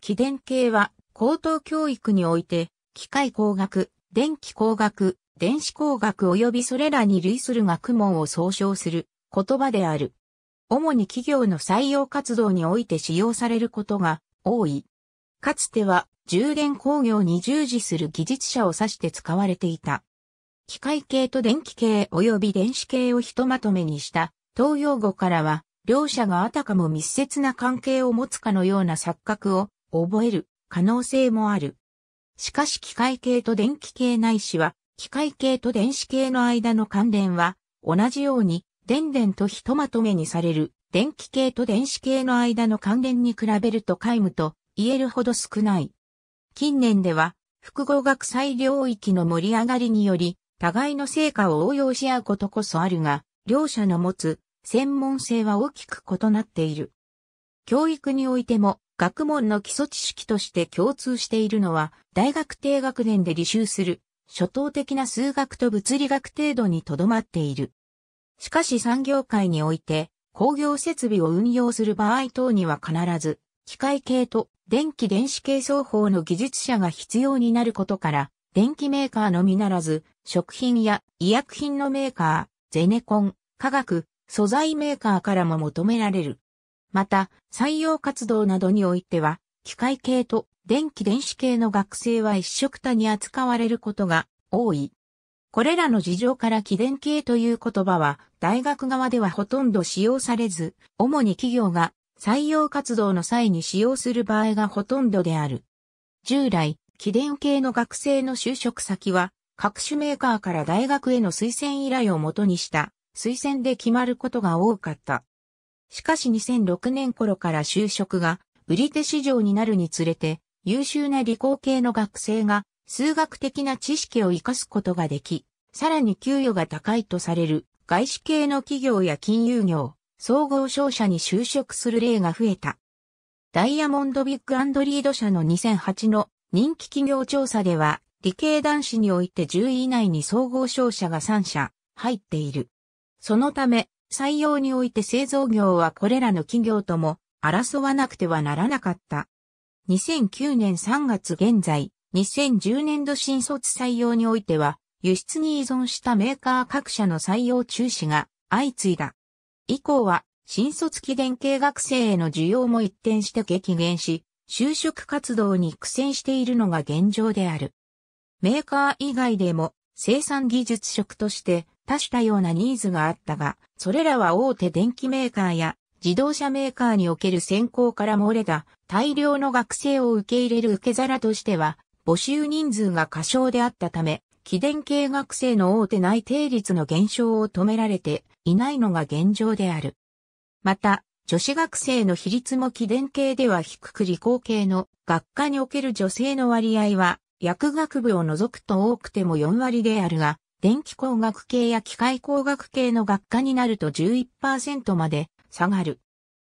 起電系は高等教育において、機械工学、電気工学、電子工学及びそれらに類する学問を総称する言葉である。主に企業の採用活動において使用されることが多い。かつては充電工業に従事する技術者を指して使われていた。機械系と電気系及び電子系をひとまとめにした東洋語からは、両者があたかも密接な関係を持つかのような錯覚を覚える可能性もある。しかし機械系と電気系ないしは、機械系と電子系の間の関連は、同じように、電電とひとまとめにされる、電気系と電子系の間の関連に比べると皆無と言えるほど少ない。近年では、複合学際領域の盛り上がりにより、互いの成果を応用し合うことこそあるが、両者の持つ専門性は大きく異なっている。教育においても、学問の基礎知識として共通しているのは、大学低学年で履修する、初等的な数学と物理学程度にとどまっている。しかし産業界において、工業設備を運用する場合等には必ず、機械系と電気電子系双方の技術者が必要になることから、電気メーカーのみならず、食品や医薬品のメーカー、ゼネコン、化学、素材メーカーからも求められる。また、採用活動などにおいては、機械系と電気電子系の学生は一色多に扱われることが多い。これらの事情から起電系という言葉は大学側ではほとんど使用されず、主に企業が採用活動の際に使用する場合がほとんどである。従来、起電系の学生の就職先は各種メーカーから大学への推薦依頼をもとにした推薦で決まることが多かった。しかし2006年頃から就職が売り手市場になるにつれて優秀な理工系の学生が数学的な知識を活かすことができ、さらに給与が高いとされる外資系の企業や金融業、総合商社に就職する例が増えた。ダイヤモンドビッグリード社の2008の人気企業調査では、理系男子において10位以内に総合商社が3社入っている。そのため、採用において製造業はこれらの企業とも争わなくてはならなかった。2009年3月現在、2010年度新卒採用においては、輸出に依存したメーカー各社の採用中止が相次いだ。以降は、新卒期限計学生への需要も一転して激減し、就職活動に苦戦しているのが現状である。メーカー以外でも生産技術職として多種多様なニーズがあったが、それらは大手電機メーカーや自動車メーカーにおける選考から漏れた大量の学生を受け入れる受け皿としては、募集人数が過小であったため、起電系学生の大手内定率の減少を止められていないのが現状である。また、女子学生の比率も起電系では低く理工系の学科における女性の割合は、薬学部を除くと多くても4割であるが、電気工学系や機械工学系の学科になると11%まで下がる。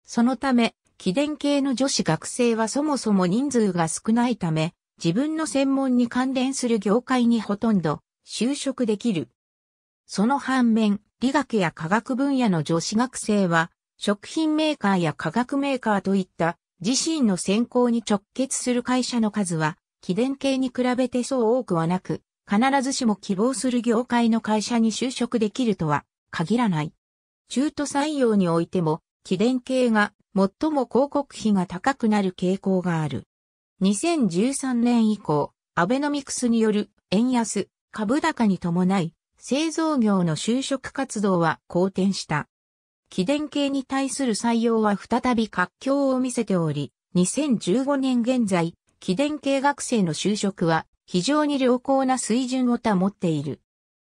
そのため、機電系の女子学生はそもそも人数が少ないため、自分の専門に関連する業界にほとんど就職できる。その反面、理学や科学分野の女子学生は、食品メーカーや化学メーカーといった自身の専攻に直結する会社の数は、機電系に比べてそう多くはなく、必ずしも希望する業界の会社に就職できるとは限らない。中途採用においても、起電系が最も広告費が高くなる傾向がある。2013年以降、アベノミクスによる円安、株高に伴い、製造業の就職活動は好転した。起電系に対する採用は再び活況を見せており、2015年現在、起電系学生の就職は非常に良好な水準を保っている。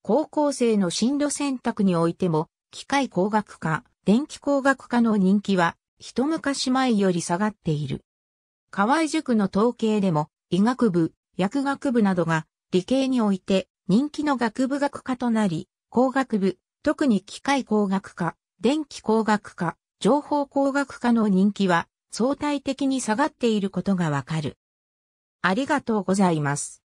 高校生の進路選択においても、機械工学科、電気工学科の人気は、一昔前より下がっている。河合塾の統計でも、医学部、薬学部などが、理系において、人気の学部学科となり、工学部、特に機械工学科、電気工学科、情報工学科の人気は相対的に下がっていることがわかる。ありがとうございます。